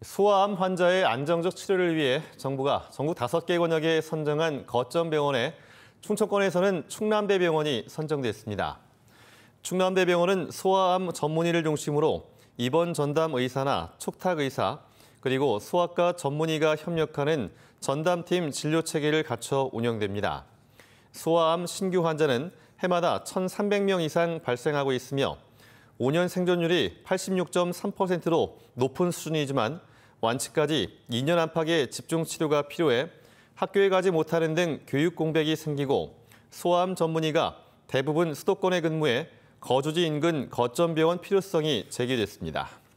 소아암 환자의 안정적 치료를 위해 정부가 전국 다섯 개 권역에 선정한 거점 병원에 충청권에서는 충남대 병원이 선정됐습니다. 충남대 병원은 소아암 전문의를 중심으로 입원 전담 의사나 촉탁 의사, 그리고 소아과 전문의가 협력하는 전담팀 진료 체계를 갖춰 운영됩니다. 소아암 신규 환자는 해마다 1,300명 이상 발생하고 있으며 5년 생존율이 86.3%로 높은 수준이지만 완치까지 2년 안팎의 집중 치료가 필요해 학교에 가지 못하는 등 교육 공백이 생기고 소아암 전문의가 대부분 수도권에 근무해 거주지 인근 거점 병원 필요성이 제기됐습니다.